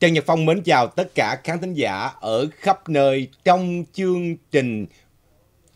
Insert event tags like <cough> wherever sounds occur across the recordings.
Trần Nhật Phong mến chào tất cả khán thính giả ở khắp nơi trong chương trình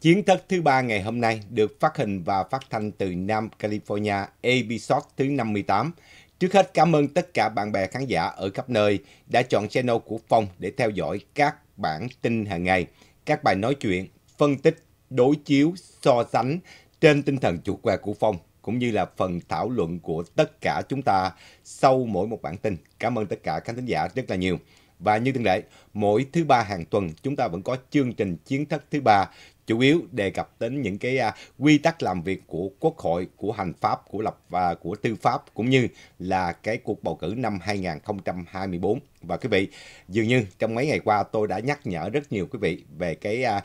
Chiến thất thứ ba ngày hôm nay được phát hình và phát thanh từ Nam California, episode thứ 58. Trước hết cảm ơn tất cả bạn bè khán giả ở khắp nơi đã chọn channel của Phong để theo dõi các bản tin hàng ngày, các bài nói chuyện, phân tích, đối chiếu, so sánh trên tinh thần chủ quan của Phong cũng như là phần thảo luận của tất cả chúng ta sau mỗi một bản tin. Cảm ơn tất cả khán thính giả rất là nhiều. Và như thường lệ, mỗi thứ ba hàng tuần chúng ta vẫn có chương trình chiến thất thứ ba chủ yếu đề cập đến những cái uh, quy tắc làm việc của quốc hội, của hành pháp, của lập và uh, của tư pháp cũng như là cái cuộc bầu cử năm 2024. Và quý vị, dường như trong mấy ngày qua tôi đã nhắc nhở rất nhiều quý vị về cái uh,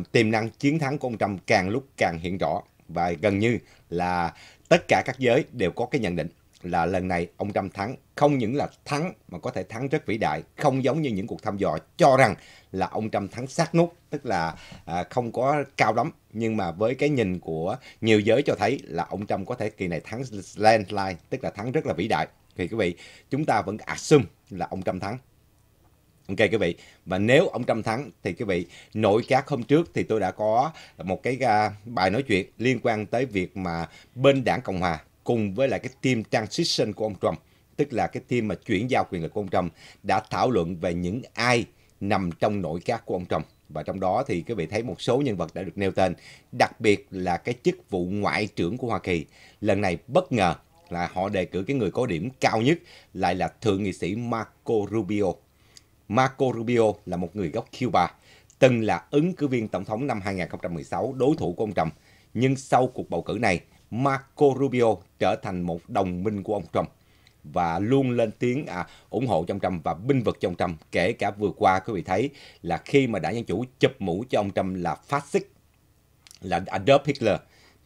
uh, tiềm năng chiến thắng của ông Trump càng lúc càng hiện rõ và gần như là tất cả các giới đều có cái nhận định là lần này ông Trump thắng không những là thắng mà có thể thắng rất vĩ đại không giống như những cuộc thăm dò cho rằng là ông Trump thắng sát nút tức là à, không có cao lắm nhưng mà với cái nhìn của nhiều giới cho thấy là ông Trump có thể kỳ này thắng landslide tức là thắng rất là vĩ đại thì quý vị chúng ta vẫn assume là ông Trump thắng Ok quý vị, và nếu ông Trump thắng thì quý vị, nội các hôm trước thì tôi đã có một cái à, bài nói chuyện liên quan tới việc mà bên đảng Cộng Hòa cùng với lại cái team transition của ông Trump, tức là cái team mà chuyển giao quyền lực của ông Trump đã thảo luận về những ai nằm trong nội các của ông Trump và trong đó thì quý vị thấy một số nhân vật đã được nêu tên, đặc biệt là cái chức vụ ngoại trưởng của Hoa Kỳ. Lần này bất ngờ là họ đề cử cái người có điểm cao nhất lại là thượng nghị sĩ Marco Rubio Marco Rubio là một người gốc Cuba, từng là ứng cử viên tổng thống năm 2016 đối thủ của ông Trump. Nhưng sau cuộc bầu cử này, Marco Rubio trở thành một đồng minh của ông Trump và luôn lên tiếng à, ủng hộ cho ông Trump và binh vực cho ông Trump. Kể cả vừa qua quý vị thấy là khi mà đảng Dân Chủ chụp mũ cho ông Trump là phát xít, là Adolf Hitler,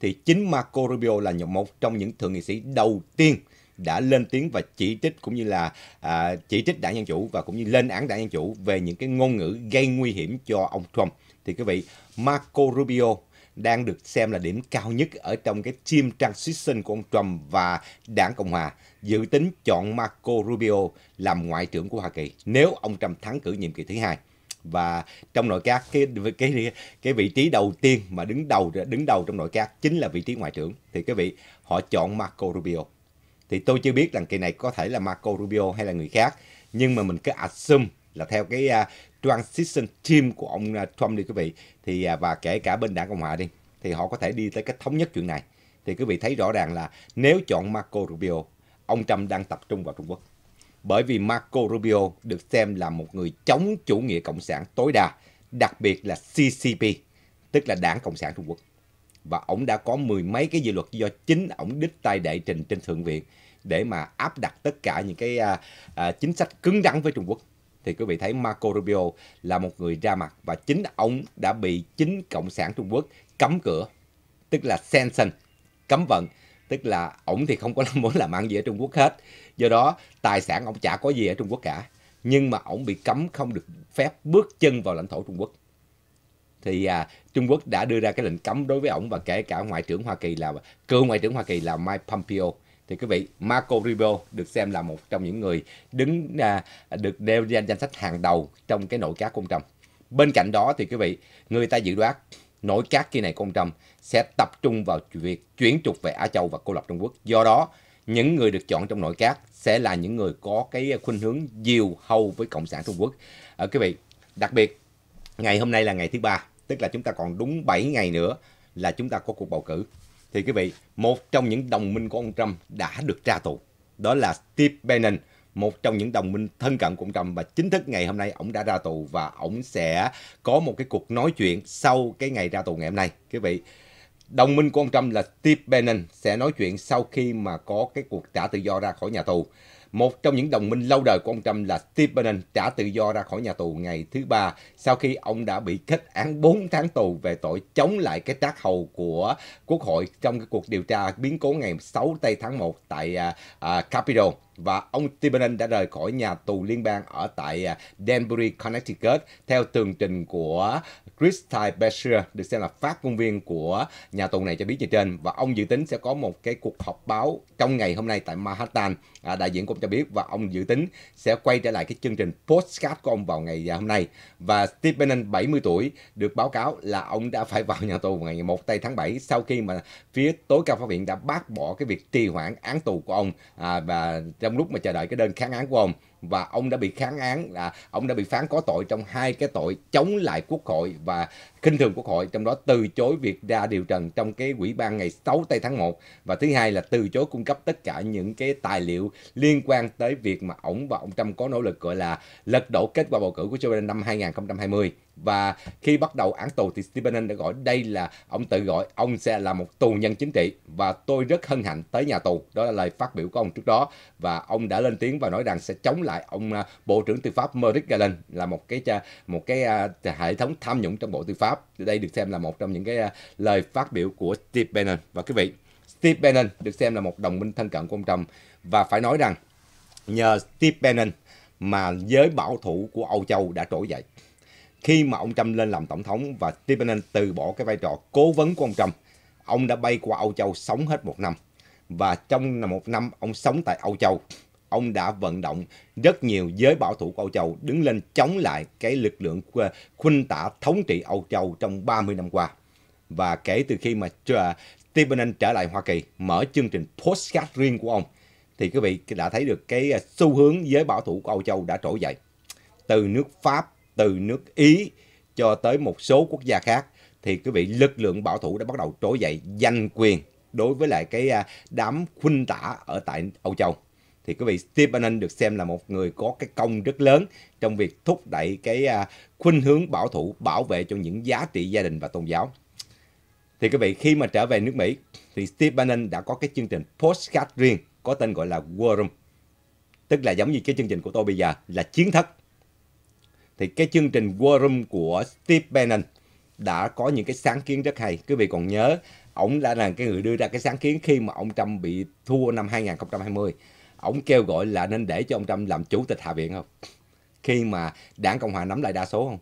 thì chính Marco Rubio là một trong những thượng nghị sĩ đầu tiên đã lên tiếng và chỉ trích cũng như là à, chỉ trích đảng Dân Chủ và cũng như lên án đảng Dân Chủ về những cái ngôn ngữ gây nguy hiểm cho ông Trump. Thì quý vị, Marco Rubio đang được xem là điểm cao nhất ở trong cái team transition của ông Trump và đảng Cộng Hòa dự tính chọn Marco Rubio làm ngoại trưởng của Hoa Kỳ nếu ông Trump thắng cử nhiệm kỳ thứ hai và trong nội các cái cái cái vị trí đầu tiên mà đứng đầu đứng đầu trong nội các chính là vị trí ngoại trưởng thì quý vị họ chọn Marco Rubio thì tôi chưa biết rằng kỳ này có thể là Marco Rubio hay là người khác nhưng mà mình cứ assume là theo cái uh, transition team của ông uh, Trump đi quý vị thì uh, và kể cả bên đảng cộng hòa đi thì họ có thể đi tới cái thống nhất chuyện này thì quý vị thấy rõ ràng là nếu chọn Marco Rubio ông Trump đang tập trung vào Trung Quốc bởi vì Marco Rubio được xem là một người chống chủ nghĩa cộng sản tối đa đặc biệt là CCP tức là đảng cộng sản Trung Quốc và ổng đã có mười mấy cái dự luật do chính ổng đích tay đệ trình trên thượng viện để mà áp đặt tất cả những cái à, à, chính sách cứng rắn với Trung Quốc thì quý vị thấy Marco Rubio là một người ra mặt và chính ông đã bị chính cộng sản Trung Quốc cấm cửa tức là sanction cấm vận tức là ổng thì không có <laughs> muốn làm ăn gì ở Trung Quốc hết do đó tài sản ổng chả có gì ở Trung Quốc cả nhưng mà ổng bị cấm không được phép bước chân vào lãnh thổ Trung Quốc thì à, Trung Quốc đã đưa ra cái lệnh cấm đối với ổng và kể cả ngoại trưởng Hoa Kỳ là cựu ngoại trưởng Hoa Kỳ là Mike Pompeo thì quý vị Marco Rubio được xem là một trong những người đứng à, được đeo ra danh sách hàng đầu trong cái nội các của ông Trump. Bên cạnh đó thì quý vị người ta dự đoán nội các kỳ này của ông Trump sẽ tập trung vào việc chuyển trục về Á Châu và cô lập Trung Quốc. Do đó những người được chọn trong nội các sẽ là những người có cái khuynh hướng diều hầu với cộng sản Trung Quốc. À, quý vị đặc biệt ngày hôm nay là ngày thứ ba tức là chúng ta còn đúng 7 ngày nữa là chúng ta có cuộc bầu cử thì quý vị một trong những đồng minh của ông Trump đã được tra tù đó là Steve Bannon một trong những đồng minh thân cận của ông Trump và chính thức ngày hôm nay ông đã ra tù và ông sẽ có một cái cuộc nói chuyện sau cái ngày ra tù ngày hôm nay quý vị đồng minh của ông Trump là Steve Bannon sẽ nói chuyện sau khi mà có cái cuộc trả tự do ra khỏi nhà tù một trong những đồng minh lâu đời của ông Trump là Steve Bannon trả tự do ra khỏi nhà tù ngày thứ ba sau khi ông đã bị kết án 4 tháng tù về tội chống lại cái trác hầu của Quốc hội trong cái cuộc điều tra biến cố ngày 6 tây tháng 1 tại uh, uh, Capitol và ông Timberland đã rời khỏi nhà tù liên bang ở tại à, Danbury, Connecticut theo tường trình của Christy Besser được xem là phát ngôn viên của nhà tù này cho biết như trên và ông dự tính sẽ có một cái cuộc họp báo trong ngày hôm nay tại Manhattan à, đại diện cũng cho biết và ông dự tính sẽ quay trở lại cái chương trình postcard của ông vào ngày à, hôm nay và Steve Bannon 70 tuổi được báo cáo là ông đã phải vào nhà tù vào ngày 1 tây tháng 7 sau khi mà phía tối cao pháp viện đã bác bỏ cái việc trì hoãn án tù của ông à, và trong lúc mà chờ đợi cái đơn kháng án của ông và ông đã bị kháng án là ông đã bị phán có tội trong hai cái tội chống lại quốc hội và khinh thường quốc hội trong đó từ chối việc ra điều trần trong cái quỹ ban ngày 6 tây tháng 1 và thứ hai là từ chối cung cấp tất cả những cái tài liệu liên quan tới việc mà ông và ông Trump có nỗ lực gọi là lật đổ kết quả bầu cử của Joe Biden năm 2020 và khi bắt đầu án tù thì Stephen đã gọi đây là ông tự gọi ông sẽ là một tù nhân chính trị và tôi rất hân hạnh tới nhà tù đó là lời phát biểu của ông trước đó và ông đã lên tiếng và nói rằng sẽ chống lại ông à, bộ trưởng tư pháp Merrick Garland là một cái à, một cái à, hệ thống tham nhũng trong bộ tư pháp đây được xem là một trong những cái lời phát biểu của Steve Bannon và quý vị Steve Bannon được xem là một đồng minh thân cận của ông Trump và phải nói rằng nhờ Steve Bannon mà giới bảo thủ của Âu Châu đã trỗi dậy khi mà ông Trump lên làm tổng thống và Steve Bannon từ bỏ cái vai trò cố vấn của ông Trump ông đã bay qua Âu Châu sống hết một năm và trong một năm ông sống tại Âu Châu ông đã vận động rất nhiều giới bảo thủ của Âu Châu đứng lên chống lại cái lực lượng ờ, khuynh tả thống trị Âu Châu trong 30 năm qua. Và kể từ khi mà ờ, Stephen trở lại Hoa Kỳ mở chương trình postcard riêng của ông thì quý vị đã thấy được cái ờ, xu hướng giới bảo thủ của Âu Châu đã trỗi dậy. Từ nước Pháp, từ nước Ý cho tới một số quốc gia khác thì quý vị lực lượng bảo thủ đã bắt đầu trỗi dậy giành quyền đối với lại cái đám khuynh tả ở tại Âu Châu thì quý vị Steve Bannon được xem là một người có cái công rất lớn trong việc thúc đẩy cái à, khuynh hướng bảo thủ bảo vệ cho những giá trị gia đình và tôn giáo. Thì quý vị khi mà trở về nước Mỹ thì Steve Bannon đã có cái chương trình postcard riêng có tên gọi là War Room. Tức là giống như cái chương trình của tôi bây giờ là chiến thất. Thì cái chương trình War Room của Steve Bannon đã có những cái sáng kiến rất hay. Quý vị còn nhớ, ông đã là cái người đưa ra cái sáng kiến khi mà ông Trump bị thua năm 2020 ổng kêu gọi là nên để cho ông Trump làm chủ tịch Hạ viện không? Khi mà đảng Cộng hòa nắm lại đa số không?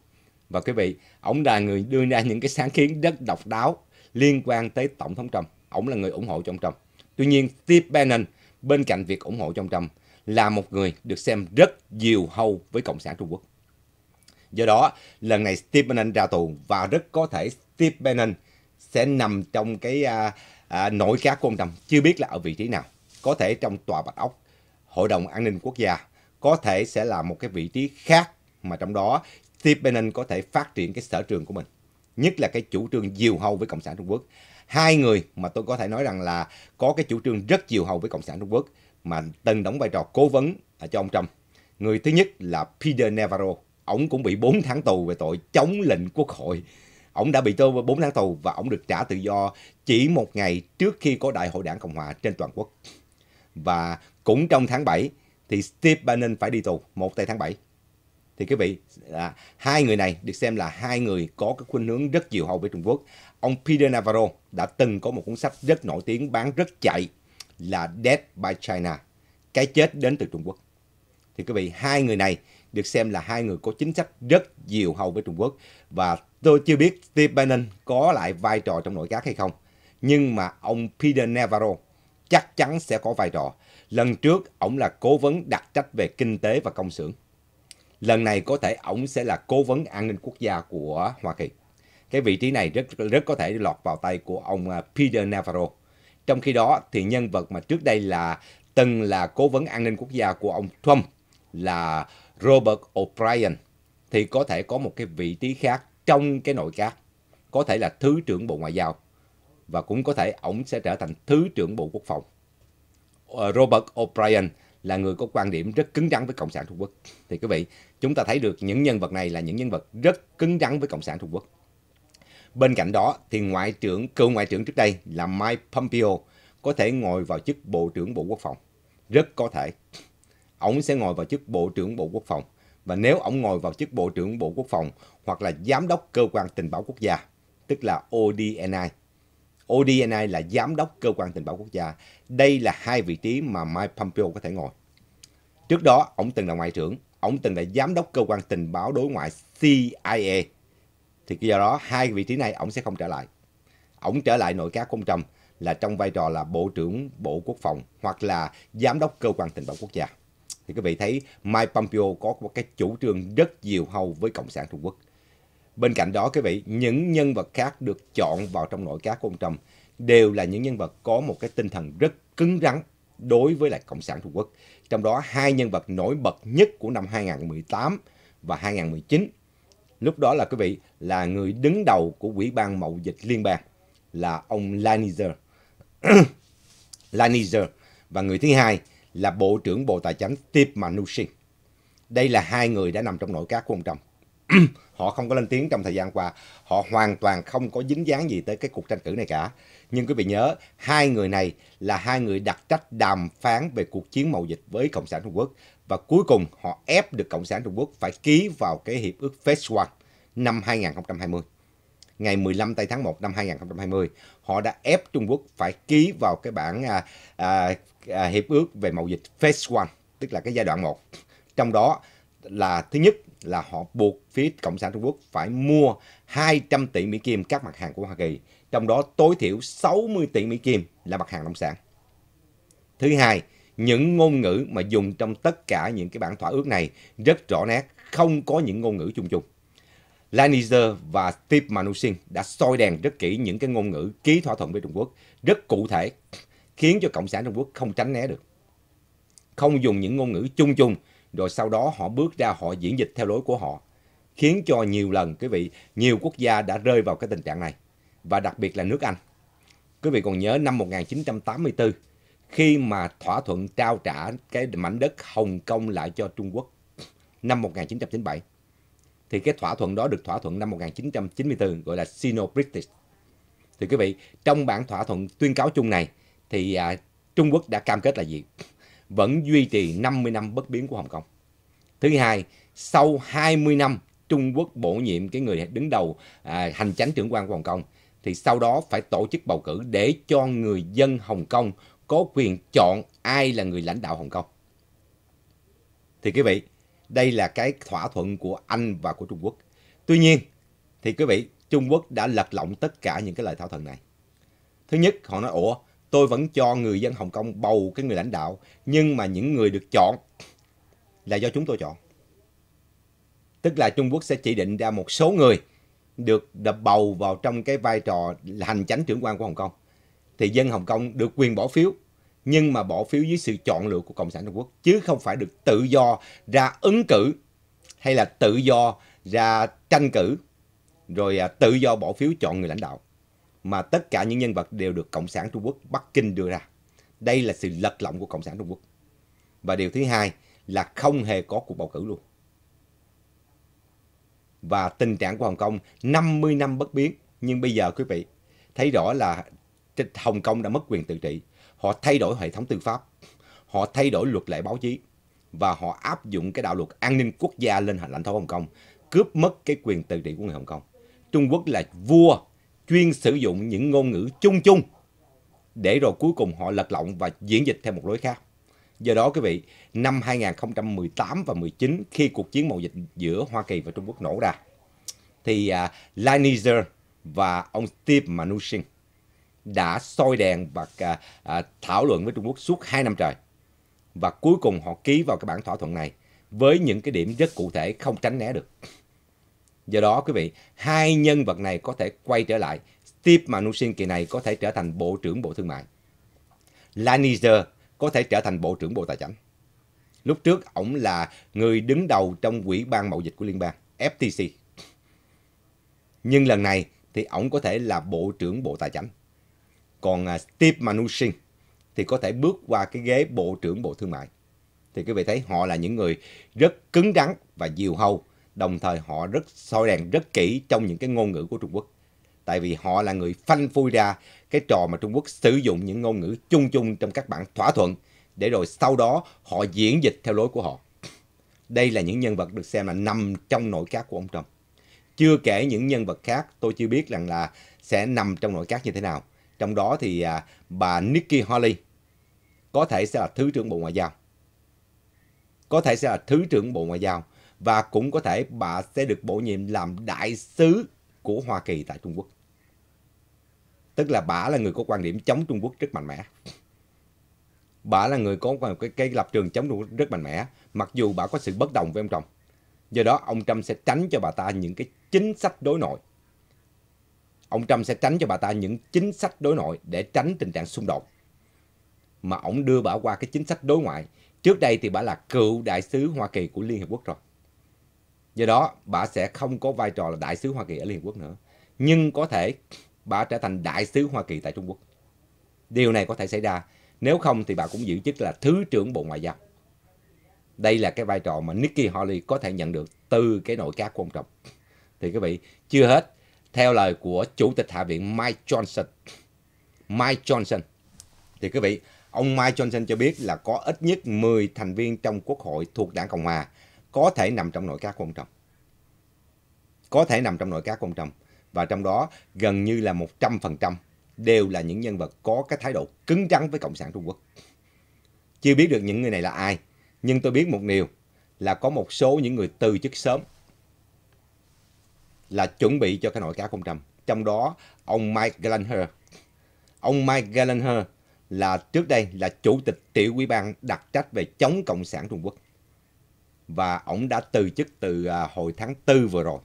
Và quý vị, ổng là người đưa ra những cái sáng kiến rất độc đáo liên quan tới Tổng thống Trump. Ổng là người ủng hộ cho ông Trump. Tuy nhiên, Steve Bannon bên cạnh việc ủng hộ cho ông Trump là một người được xem rất nhiều hâu với Cộng sản Trung Quốc. Do đó, lần này Steve Bannon ra tù và rất có thể Steve Bannon sẽ nằm trong cái à, à, nội các của ông Trump, chưa biết là ở vị trí nào, có thể trong tòa Bạch Ốc Hội đồng An ninh Quốc gia có thể sẽ là một cái vị trí khác mà trong đó Steve Bannon có thể phát triển cái sở trường của mình. Nhất là cái chủ trương diều hâu với Cộng sản Trung Quốc. Hai người mà tôi có thể nói rằng là có cái chủ trương rất diều hâu với Cộng sản Trung Quốc mà từng đóng vai trò cố vấn à, cho ông Trump. Người thứ nhất là Peter Navarro. Ông cũng bị 4 tháng tù về tội chống lệnh quốc hội. Ông đã bị tù 4 tháng tù và ông được trả tự do chỉ một ngày trước khi có đại hội đảng Cộng hòa trên toàn quốc. Và cũng trong tháng 7 thì Steve Bannon phải đi tù một tay tháng 7 thì quý vị là hai người này được xem là hai người có cái khuynh hướng rất nhiều hậu với Trung Quốc ông Peter Navarro đã từng có một cuốn sách rất nổi tiếng bán rất chạy là Death by China cái chết đến từ Trung Quốc thì quý vị hai người này được xem là hai người có chính sách rất nhiều hậu với Trung Quốc và tôi chưa biết Steve Bannon có lại vai trò trong nội các hay không nhưng mà ông Peter Navarro chắc chắn sẽ có vai trò Lần trước, ổng là cố vấn đặc trách về kinh tế và công xưởng. Lần này có thể ổng sẽ là cố vấn an ninh quốc gia của Hoa Kỳ. Cái vị trí này rất rất có thể lọt vào tay của ông à, Peter Navarro. Trong khi đó, thì nhân vật mà trước đây là từng là cố vấn an ninh quốc gia của ông Trump là Robert O'Brien thì có thể có một cái vị trí khác trong cái nội các, có thể là Thứ trưởng Bộ Ngoại giao và cũng có thể ổng sẽ trở thành Thứ trưởng Bộ Quốc phòng. Ờ, Robert O'Brien là người có quan điểm rất cứng rắn với cộng sản Trung Quốc. Thì quý vị, chúng ta thấy được những nhân vật này là những nhân vật rất cứng rắn với cộng sản Trung Quốc. Bên cạnh đó thì ngoại trưởng cựu ngoại trưởng trước đây là Mike Pompeo có thể ngồi vào chức Bộ trưởng Bộ Quốc phòng. Rất có thể. Ông sẽ ngồi vào chức Bộ trưởng Bộ Quốc phòng. Và nếu ông ngồi vào chức Bộ trưởng Bộ Quốc phòng hoặc là Giám đốc Cơ quan Tình báo Quốc gia, tức là ODNI, ODNI là giám đốc cơ quan tình báo quốc gia. Đây là hai vị trí mà Mike Pompeo có thể ngồi. Trước đó, ông từng là ngoại trưởng, ông từng là giám đốc cơ quan tình báo đối ngoại CIA. Thì do đó, hai vị trí này ông sẽ không trở lại. Ông trở lại nội các của ông Trump là trong vai trò là Bộ trưởng Bộ Quốc phòng hoặc là Giám đốc Cơ quan Tình báo Quốc gia. Thì quý vị thấy Mike Pompeo có một cái chủ trương rất nhiều hầu với Cộng sản Trung Quốc. Bên cạnh đó quý vị, những nhân vật khác được chọn vào trong nội các của ông Trump đều là những nhân vật có một cái tinh thần rất cứng rắn đối với lại Cộng sản Trung Quốc. Trong đó hai nhân vật nổi bật nhất của năm 2018 và 2019. Lúc đó là quý vị là người đứng đầu của Ủy ban Mậu dịch Liên bang là ông Lanizer. <coughs> Lanizer và người thứ hai là Bộ trưởng Bộ Tài chính Steve Mnuchin. Đây là hai người đã nằm trong nội các của ông Trump. <clears throat> họ không có lên tiếng trong thời gian qua họ hoàn toàn không có dính dáng gì tới cái cuộc tranh cử này cả nhưng quý vị nhớ hai người này là hai người đặc trách đàm phán về cuộc chiến mậu dịch với cộng sản trung quốc và cuối cùng họ ép được cộng sản trung quốc phải ký vào cái hiệp ước phase one năm 2020 ngày 15 tây tháng 1 năm 2020 họ đã ép Trung Quốc phải ký vào cái bản à, à, à, hiệp ước về mậu dịch phase one tức là cái giai đoạn 1 trong đó là thứ nhất là họ buộc phía Cộng sản Trung Quốc phải mua 200 tỷ Mỹ Kim các mặt hàng của Hoa Kỳ, trong đó tối thiểu 60 tỷ Mỹ Kim là mặt hàng nông sản. Thứ hai, những ngôn ngữ mà dùng trong tất cả những cái bản thỏa ước này rất rõ nét, không có những ngôn ngữ chung chung. Lanizer và Steve Mnuchin đã soi đèn rất kỹ những cái ngôn ngữ ký thỏa thuận với Trung Quốc, rất cụ thể, khiến cho Cộng sản Trung Quốc không tránh né được. Không dùng những ngôn ngữ chung chung rồi sau đó họ bước ra họ diễn dịch theo lối của họ, khiến cho nhiều lần quý vị, nhiều quốc gia đã rơi vào cái tình trạng này và đặc biệt là nước Anh. Quý vị còn nhớ năm 1984 khi mà thỏa thuận trao trả cái mảnh đất Hồng Kông lại cho Trung Quốc năm 1997 thì cái thỏa thuận đó được thỏa thuận năm 1994 gọi là Sino-British. Thì quý vị, trong bản thỏa thuận tuyên cáo chung này thì à, Trung Quốc đã cam kết là gì? vẫn duy trì 50 năm bất biến của Hồng Kông. Thứ hai, sau 20 năm Trung Quốc bổ nhiệm cái người đứng đầu à, hành chánh trưởng quan của Hồng Kông thì sau đó phải tổ chức bầu cử để cho người dân Hồng Kông có quyền chọn ai là người lãnh đạo Hồng Kông. Thì quý vị, đây là cái thỏa thuận của Anh và của Trung Quốc. Tuy nhiên, thì quý vị, Trung Quốc đã lật lọng tất cả những cái lời thỏa thuận này. Thứ nhất, họ nói, ủa, tôi vẫn cho người dân Hồng Kông bầu cái người lãnh đạo, nhưng mà những người được chọn là do chúng tôi chọn. Tức là Trung Quốc sẽ chỉ định ra một số người được đập bầu vào trong cái vai trò là hành chánh trưởng quan của Hồng Kông. Thì dân Hồng Kông được quyền bỏ phiếu, nhưng mà bỏ phiếu dưới sự chọn lựa của Cộng sản Trung Quốc, chứ không phải được tự do ra ứng cử hay là tự do ra tranh cử, rồi à, tự do bỏ phiếu chọn người lãnh đạo mà tất cả những nhân vật đều được Cộng sản Trung Quốc Bắc Kinh đưa ra. Đây là sự lật lọng của Cộng sản Trung Quốc. Và điều thứ hai là không hề có cuộc bầu cử luôn. Và tình trạng của Hồng Kông 50 năm bất biến. Nhưng bây giờ quý vị thấy rõ là Hồng Kông đã mất quyền tự trị. Họ thay đổi hệ thống tư pháp. Họ thay đổi luật lệ báo chí. Và họ áp dụng cái đạo luật an ninh quốc gia lên lãnh thổ Hồng Kông. Cướp mất cái quyền tự trị của người Hồng Kông. Trung Quốc là vua chuyên sử dụng những ngôn ngữ chung chung để rồi cuối cùng họ lật lọng và diễn dịch theo một lối khác. Do đó quý vị, năm 2018 và 19 khi cuộc chiến mậu dịch giữa Hoa Kỳ và Trung Quốc nổ ra thì uh, à, Lighthizer và ông Steve Mnuchin đã soi đèn và uh, uh, thảo luận với Trung Quốc suốt 2 năm trời. Và cuối cùng họ ký vào cái bản thỏa thuận này với những cái điểm rất cụ thể không tránh né được. Do đó quý vị, hai nhân vật này có thể quay trở lại. Steve Mnuchin kỳ này có thể trở thành Bộ trưởng Bộ Thương mại. Lanizer có thể trở thành Bộ trưởng Bộ Tài chính. Lúc trước, ổng là người đứng đầu trong quỹ ban mậu dịch của liên bang, FTC. Nhưng lần này thì ổng có thể là Bộ trưởng Bộ Tài chính. Còn à, Steve Mnuchin thì có thể bước qua cái ghế Bộ trưởng Bộ Thương mại. Thì quý vị thấy họ là những người rất cứng rắn và diều hâu đồng thời họ rất soi đèn rất kỹ trong những cái ngôn ngữ của Trung Quốc. Tại vì họ là người phanh phui ra cái trò mà Trung Quốc sử dụng những ngôn ngữ chung chung trong các bản thỏa thuận để rồi sau đó họ diễn dịch theo lối của họ. Đây là những nhân vật được xem là nằm trong nội các của ông Trump. Chưa kể những nhân vật khác, tôi chưa biết rằng là sẽ nằm trong nội các như thế nào. Trong đó thì à, bà Nikki Haley có thể sẽ là Thứ trưởng Bộ Ngoại giao. Có thể sẽ là Thứ trưởng Bộ Ngoại giao và cũng có thể bà sẽ được bổ nhiệm làm đại sứ của Hoa Kỳ tại Trung Quốc. Tức là bà là người có quan điểm chống Trung Quốc rất mạnh mẽ. Bà là người có cái, cái lập trường chống Trung Quốc rất mạnh mẽ, mặc dù bà có sự bất đồng với ông Trump. Do đó, ông Trump sẽ tránh cho bà ta những cái chính sách đối nội. Ông Trump sẽ tránh cho bà ta những chính sách đối nội để tránh tình trạng xung đột. Mà ông đưa bà qua cái chính sách đối ngoại. Trước đây thì bà là cựu đại sứ Hoa Kỳ của Liên Hiệp Quốc rồi. Do đó, bà sẽ không có vai trò là đại sứ Hoa Kỳ ở Liên Hợp Quốc nữa. Nhưng có thể bà trở thành đại sứ Hoa Kỳ tại Trung Quốc. Điều này có thể xảy ra. Nếu không thì bà cũng giữ chức là Thứ trưởng Bộ Ngoại giao. Đây là cái vai trò mà Nikki Haley có thể nhận được từ cái nội các của ông Trump. Thì quý vị, chưa hết. Theo lời của Chủ tịch Hạ viện Mike Johnson, Mike Johnson, thì quý vị, ông Mike Johnson cho biết là có ít nhất 10 thành viên trong Quốc hội thuộc đảng Cộng Hòa có thể nằm trong nội các của ông Trump. Có thể nằm trong nội các của ông Trump. Và trong đó gần như là 100% đều là những nhân vật có cái thái độ cứng rắn với Cộng sản Trung Quốc. Chưa biết được những người này là ai, nhưng tôi biết một điều là có một số những người từ chức sớm là chuẩn bị cho cái nội các của ông Trump. Trong đó, ông Mike Gallagher. Ông Mike Gallagher là trước đây là chủ tịch tiểu ủy ban đặc trách về chống Cộng sản Trung Quốc và ổng đã từ chức từ à, hồi tháng tư vừa rồi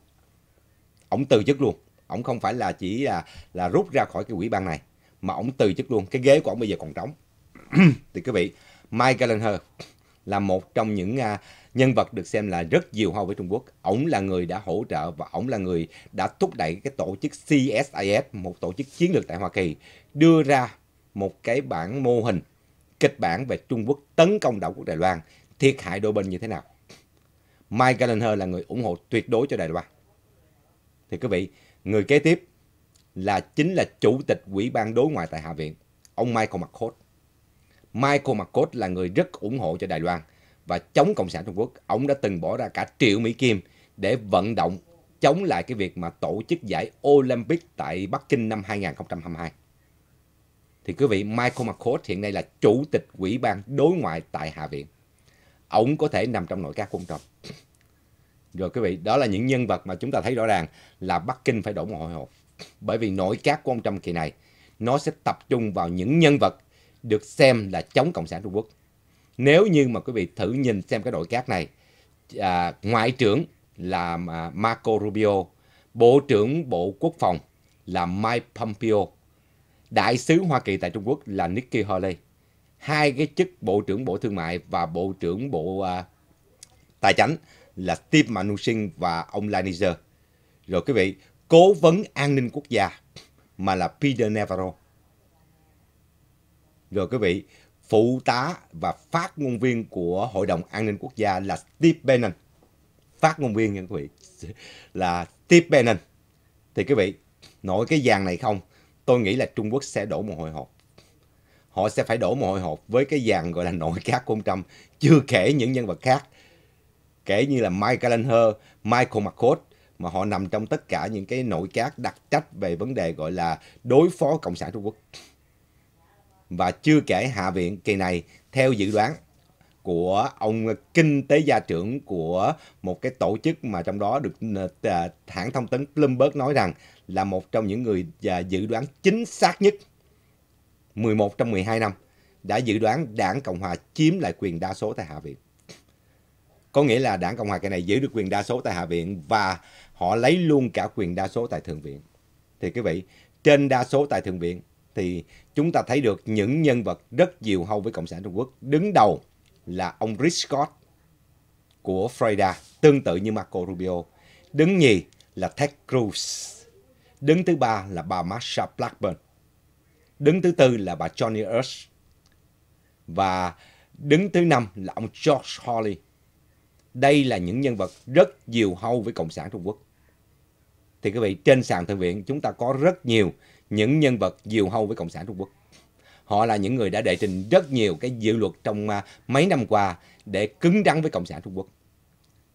ổng từ chức luôn ổng không phải là chỉ là là rút ra khỏi cái quỹ ban này mà ổng từ chức luôn cái ghế của ổng bây giờ còn trống <clears throat> thì quý vị Mike Gallagher là một trong những à, nhân vật được xem là rất nhiều hoa với Trung Quốc. Ổng là người đã hỗ trợ và ổng là người đã thúc đẩy cái tổ chức CSIS, một tổ chức chiến lược tại Hoa Kỳ, đưa ra một cái bản mô hình kịch bản về Trung Quốc tấn công đảo quốc Đài Loan, thiệt hại đôi bên như thế nào. Mike Gallagher là người ủng hộ tuyệt đối cho Đài Loan. Thì quý vị, người kế tiếp là chính là chủ tịch Ủy ban đối ngoại tại Hạ viện, ông Michael McCord. Michael McCord là người rất ủng hộ cho Đài Loan và chống Cộng sản Trung Quốc. Ông đã từng bỏ ra cả triệu Mỹ Kim để vận động chống lại cái việc mà tổ chức giải Olympic tại Bắc Kinh năm 2022. Thì quý vị, Michael McCord hiện nay là chủ tịch Ủy ban đối ngoại tại Hạ viện ổng có thể nằm trong nội các của ông Trump. Rồi quý vị, đó là những nhân vật mà chúng ta thấy rõ ràng là Bắc Kinh phải đổ mồ hôi hột. Bởi vì nội các của ông Trump kỳ này, nó sẽ tập trung vào những nhân vật được xem là chống Cộng sản Trung Quốc. Nếu như mà quý vị thử nhìn xem cái nội các này, à, Ngoại trưởng là Marco Rubio, Bộ trưởng Bộ Quốc phòng là Mike Pompeo, Đại sứ Hoa Kỳ tại Trung Quốc là Nikki Haley hai cái chức Bộ trưởng Bộ Thương mại và Bộ trưởng Bộ à, Tài chánh là Steve Mnuchin và ông Lanizer. Rồi quý vị, cố vấn an ninh quốc gia mà là Peter Navarro. Rồi quý vị, phụ tá và phát ngôn viên của Hội đồng An ninh Quốc gia là Steve Bannon. Phát ngôn viên nha quý vị, là Steve Bannon. Thì quý vị, nội cái vàng này không, tôi nghĩ là Trung Quốc sẽ đổ một hôi hột họ sẽ phải đổ mồ hôi hột với cái dàn gọi là nội các của ông Trump. Chưa kể những nhân vật khác, kể như là Mike Gallagher, Michael McCord, mà họ nằm trong tất cả những cái nội các đặc trách về vấn đề gọi là đối phó Cộng sản Trung Quốc. Và chưa kể Hạ viện kỳ này, theo dự đoán của ông kinh tế gia trưởng của một cái tổ chức mà trong đó được ờ, hãng thông tấn Bloomberg nói rằng là một trong những người ờ, dự đoán chính xác nhất 11 trong 12 năm đã dự đoán đảng Cộng Hòa chiếm lại quyền đa số tại Hạ viện. Có nghĩa là đảng Cộng Hòa cái này giữ được quyền đa số tại Hạ viện và họ lấy luôn cả quyền đa số tại Thượng viện. Thì quý vị, trên đa số tại Thượng viện thì chúng ta thấy được những nhân vật rất nhiều hâu với Cộng sản Trung Quốc. Đứng đầu là ông Rick Scott của Florida, tương tự như Marco Rubio. Đứng nhì là Ted Cruz. Đứng thứ ba là bà Marsha Blackburn Đứng thứ tư là bà Johnny Ursh. Và đứng thứ năm là ông George Hawley. Đây là những nhân vật rất diều hâu với Cộng sản Trung Quốc. Thì quý vị, trên sàn thượng viện chúng ta có rất nhiều những nhân vật diều hâu với Cộng sản Trung Quốc. Họ là những người đã đệ trình rất nhiều cái dự luật trong à, mấy năm qua để cứng rắn với Cộng sản Trung Quốc.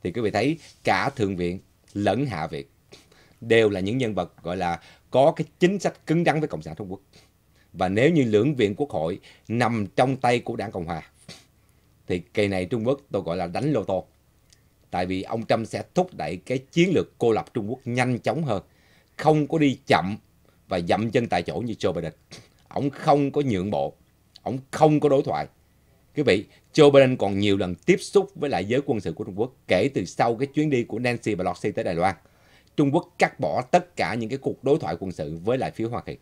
Thì quý vị thấy cả Thượng viện lẫn Hạ viện đều là những nhân vật gọi là có cái chính sách cứng rắn với Cộng sản Trung Quốc và nếu như lưỡng viện quốc hội nằm trong tay của đảng Cộng Hòa thì kỳ này Trung Quốc tôi gọi là đánh lô tô. Tại vì ông Trump sẽ thúc đẩy cái chiến lược cô lập Trung Quốc nhanh chóng hơn, không có đi chậm và dậm chân tại chỗ như Joe Biden. Ông không có nhượng bộ, ông không có đối thoại. Quý vị, Joe Biden còn nhiều lần tiếp xúc với lại giới quân sự của Trung Quốc kể từ sau cái chuyến đi của Nancy Pelosi tới Đài Loan. Trung Quốc cắt bỏ tất cả những cái cuộc đối thoại quân sự với lại phía Hoa Kỳ.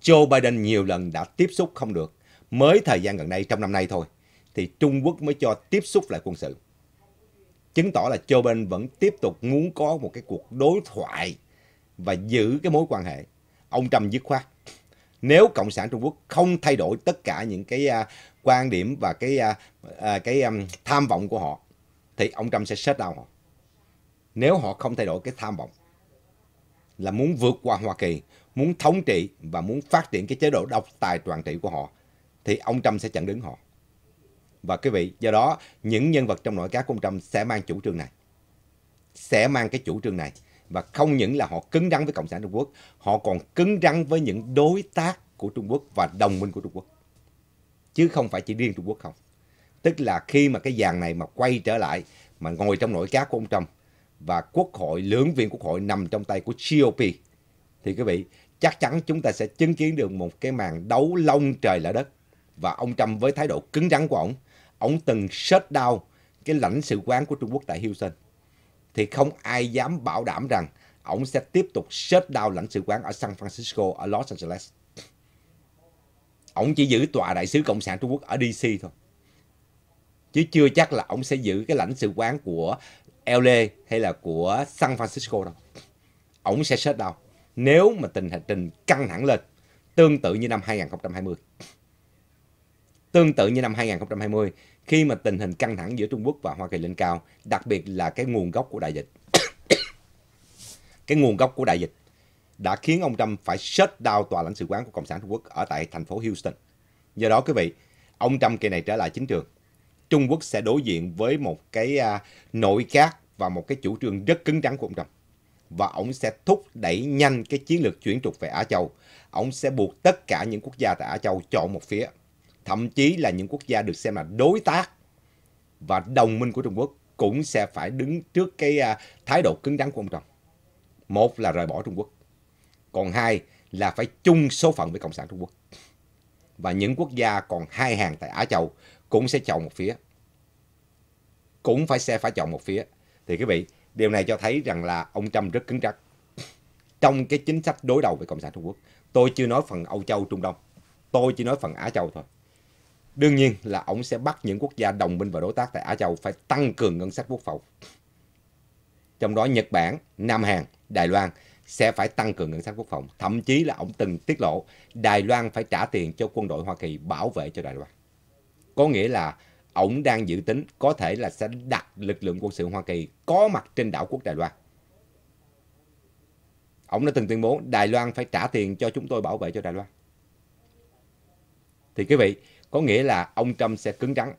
Joe Biden nhiều lần đã tiếp xúc không được, mới thời gian gần đây trong năm nay thôi, thì Trung Quốc mới cho tiếp xúc lại quân sự. Chứng tỏ là Joe Biden vẫn tiếp tục muốn có một cái cuộc đối thoại và giữ cái mối quan hệ. Ông Trump dứt khoát. Nếu Cộng sản Trung Quốc không thay đổi tất cả những cái uh, quan điểm và cái uh, uh, cái um, tham vọng của họ, thì ông Trump sẽ shut down họ. Nếu họ không thay đổi cái tham vọng là muốn vượt qua Hoa Kỳ, muốn thống trị và muốn phát triển cái chế độ độc tài toàn trị của họ thì ông Trump sẽ chặn đứng họ. Và quý vị, do đó những nhân vật trong nội các của ông Trump sẽ mang chủ trương này. Sẽ mang cái chủ trương này. Và không những là họ cứng rắn với Cộng sản Trung Quốc, họ còn cứng rắn với những đối tác của Trung Quốc và đồng minh của Trung Quốc. Chứ không phải chỉ riêng Trung Quốc không. Tức là khi mà cái dàn này mà quay trở lại, mà ngồi trong nội các của ông Trump và quốc hội, lưỡng viện quốc hội nằm trong tay của GOP, thì quý vị, chắc chắn chúng ta sẽ chứng kiến được một cái màn đấu lông trời lở đất. Và ông Trump với thái độ cứng rắn của ông, ông từng shut down cái lãnh sự quán của Trung Quốc tại Houston. Thì không ai dám bảo đảm rằng ông sẽ tiếp tục shut down lãnh sự quán ở San Francisco, ở Los Angeles. Ông chỉ giữ tòa đại sứ Cộng sản Trung Quốc ở DC thôi. Chứ chưa chắc là ông sẽ giữ cái lãnh sự quán của LA hay là của San Francisco đâu. Ông sẽ shut down nếu mà tình hình trình căng thẳng lên, tương tự như năm 2020. Tương tự như năm 2020, khi mà tình hình căng thẳng giữa Trung Quốc và Hoa Kỳ lên cao, đặc biệt là cái nguồn gốc của đại dịch. <coughs> cái nguồn gốc của đại dịch đã khiến ông Trump phải shut down tòa lãnh sự quán của Cộng sản Trung Quốc ở tại thành phố Houston. Do đó quý vị, ông Trump kỳ này trở lại chính trường. Trung Quốc sẽ đối diện với một cái uh, nội các và một cái chủ trương rất cứng rắn của ông Trump và ông sẽ thúc đẩy nhanh cái chiến lược chuyển trục về Á Châu. Ông sẽ buộc tất cả những quốc gia tại Á Châu chọn một phía, thậm chí là những quốc gia được xem là đối tác và đồng minh của Trung Quốc cũng sẽ phải đứng trước cái à, thái độ cứng rắn của ông Trump. Một là rời bỏ Trung Quốc, còn hai là phải chung số phận với Cộng sản Trung Quốc. Và những quốc gia còn hai hàng tại Á Châu cũng sẽ chọn một phía. Cũng phải sẽ phải chọn một phía. Thì quý vị, Điều này cho thấy rằng là ông Trump rất cứng rắn trong cái chính sách đối đầu với Cộng sản Trung Quốc. Tôi chưa nói phần Âu Châu, Trung Đông. Tôi chỉ nói phần Á Châu thôi. Đương nhiên là ông sẽ bắt những quốc gia đồng minh và đối tác tại Á Châu phải tăng cường ngân sách quốc phòng. Trong đó Nhật Bản, Nam Hàn, Đài Loan sẽ phải tăng cường ngân sách quốc phòng. Thậm chí là ông từng tiết lộ Đài Loan phải trả tiền cho quân đội Hoa Kỳ bảo vệ cho Đài Loan. Có nghĩa là ổng đang dự tính có thể là sẽ đặt lực lượng quân sự Hoa Kỳ có mặt trên đảo quốc Đài Loan. Ông đã từng tuyên bố Đài Loan phải trả tiền cho chúng tôi bảo vệ cho Đài Loan. Thì quý vị, có nghĩa là ông Trump sẽ cứng rắn,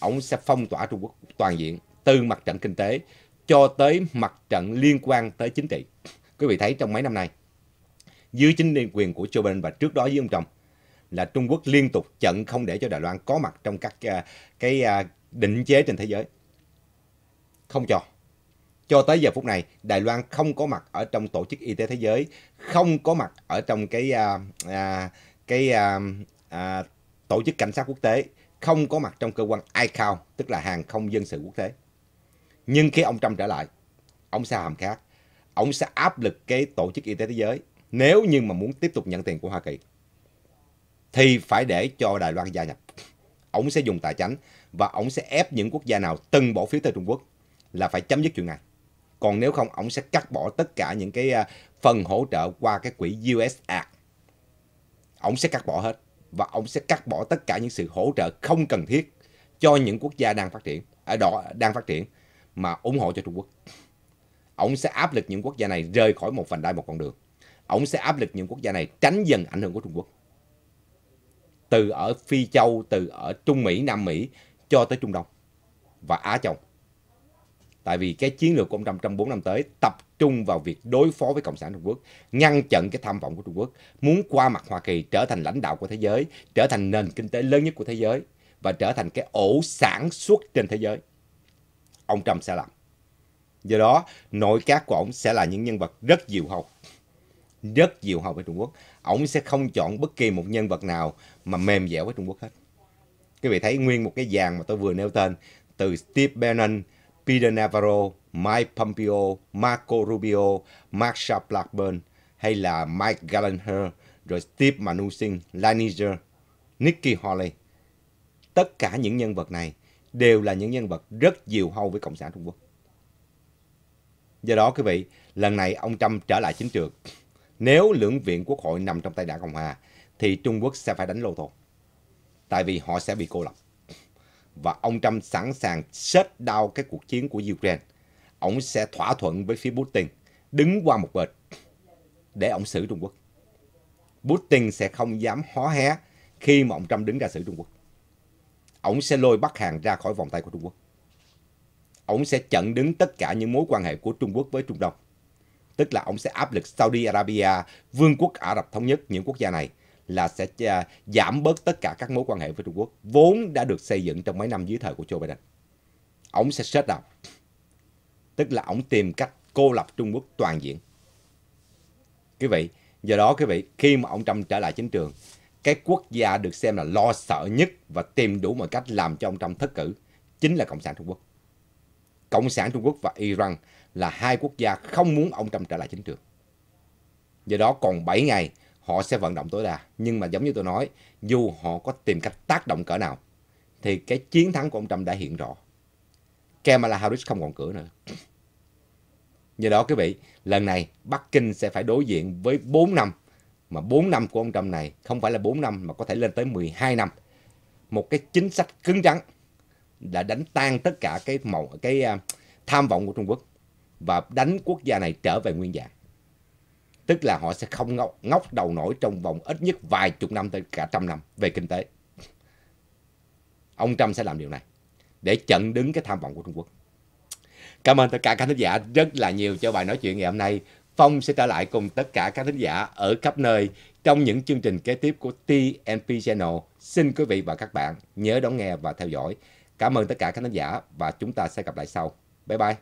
ông sẽ phong tỏa Trung Quốc toàn diện từ mặt trận kinh tế cho tới mặt trận liên quan tới chính trị. Quý vị thấy trong mấy năm nay, dưới chính quyền của Joe Biden và trước đó dưới ông Trump, là Trung Quốc liên tục chặn không để cho Đài Loan có mặt trong các à, cái à, định chế trên thế giới. Không cho. Cho tới giờ phút này, Đài Loan không có mặt ở trong Tổ chức Y tế Thế giới, không có mặt ở trong cái à, à, cái à, à, Tổ chức Cảnh sát Quốc tế, không có mặt trong cơ quan ICAO, tức là Hàng không Dân sự Quốc tế. Nhưng khi ông Trump trở lại, ông sẽ hàm khác. Ông sẽ áp lực cái Tổ chức Y tế Thế giới nếu như mà muốn tiếp tục nhận tiền của Hoa Kỳ thì phải để cho Đài Loan gia nhập. Ông sẽ dùng tài chánh và ông sẽ ép những quốc gia nào từng bỏ phiếu tới Trung Quốc là phải chấm dứt chuyện này. Còn nếu không, ông sẽ cắt bỏ tất cả những cái à, phần hỗ trợ qua cái quỹ US Act. Ông sẽ cắt bỏ hết và ông sẽ cắt bỏ tất cả những sự hỗ trợ không cần thiết cho những quốc gia đang phát triển, ở à, đó đang phát triển mà ủng hộ cho Trung Quốc. Ông sẽ áp lực những quốc gia này rời khỏi một vành đai một con đường. Ông sẽ áp lực những quốc gia này tránh dần ảnh hưởng của Trung Quốc từ ở Phi Châu, từ ở Trung Mỹ, Nam Mỹ cho tới Trung Đông và Á Châu. Tại vì cái chiến lược của ông Trump trong 4 năm tới tập trung vào việc đối phó với Cộng sản Trung Quốc, ngăn chặn cái tham vọng của Trung Quốc, muốn qua mặt Hoa Kỳ trở thành lãnh đạo của thế giới, trở thành nền kinh tế lớn nhất của thế giới và trở thành cái ổ sản xuất trên thế giới. Ông Trump sẽ làm. Do đó, nội các của ông sẽ là những nhân vật rất diệu hầu rất nhiều học ở Trung Quốc ổng sẽ không chọn bất kỳ một nhân vật nào mà mềm dẻo ở Trung Quốc hết quý vị thấy nguyên một cái dàn mà tôi vừa nêu tên từ Steve Bannon Peter Navarro Mike Pompeo Marco Rubio Marsha Blackburn hay là Mike Gallagher rồi Steve Mnuchin Laniger Nikki Haley tất cả những nhân vật này đều là những nhân vật rất diều hâu với Cộng sản Trung Quốc. Do đó quý vị, lần này ông Trump trở lại chính trường nếu lưỡng viện quốc hội nằm trong tay đảng Cộng Hòa, thì Trung Quốc sẽ phải đánh lô thôi. Tại vì họ sẽ bị cô lập. Và ông Trump sẵn sàng xếp đau cái cuộc chiến của Ukraine. Ông sẽ thỏa thuận với phía Putin, đứng qua một bên để ông xử Trung Quốc. Putin sẽ không dám hó hé khi mà ông Trump đứng ra xử Trung Quốc. Ông sẽ lôi Bắc Hàn ra khỏi vòng tay của Trung Quốc. Ông sẽ chặn đứng tất cả những mối quan hệ của Trung Quốc với Trung Đông tức là ông sẽ áp lực Saudi Arabia, Vương quốc Ả Rập Thống Nhất, những quốc gia này là sẽ à, giảm bớt tất cả các mối quan hệ với Trung Quốc vốn đã được xây dựng trong mấy năm dưới thời của Joe Biden. Ông sẽ shut down. Tức là ông tìm cách cô lập Trung Quốc toàn diện. Quý vị, do đó quý vị, khi mà ông Trump trở lại chính trường, cái quốc gia được xem là lo sợ nhất và tìm đủ mọi cách làm cho ông Trump thất cử chính là Cộng sản Trung Quốc. Cộng sản Trung Quốc và Iran là hai quốc gia không muốn ông Trump trở lại chính trường. Do đó còn 7 ngày họ sẽ vận động tối đa. Nhưng mà giống như tôi nói, dù họ có tìm cách tác động cỡ nào, thì cái chiến thắng của ông Trump đã hiện rõ. Kamala Harris không còn cửa nữa. Do đó quý vị, lần này Bắc Kinh sẽ phải đối diện với 4 năm. Mà 4 năm của ông Trump này không phải là 4 năm mà có thể lên tới 12 năm. Một cái chính sách cứng rắn đã đánh tan tất cả cái màu cái à, tham vọng của Trung Quốc và đánh quốc gia này trở về nguyên dạng. Tức là họ sẽ không ngóc, ngóc đầu nổi trong vòng ít nhất vài chục năm tới cả trăm năm về kinh tế. Ông Trump sẽ làm điều này để chặn đứng cái tham vọng của Trung Quốc. Cảm ơn tất cả các thính giả rất là nhiều cho bài nói chuyện ngày hôm nay. Phong sẽ trở lại cùng tất cả các thính giả ở khắp nơi trong những chương trình kế tiếp của TNP Channel. Xin quý vị và các bạn nhớ đón nghe và theo dõi. Cảm ơn tất cả các khán giả và chúng ta sẽ gặp lại sau. Bye bye.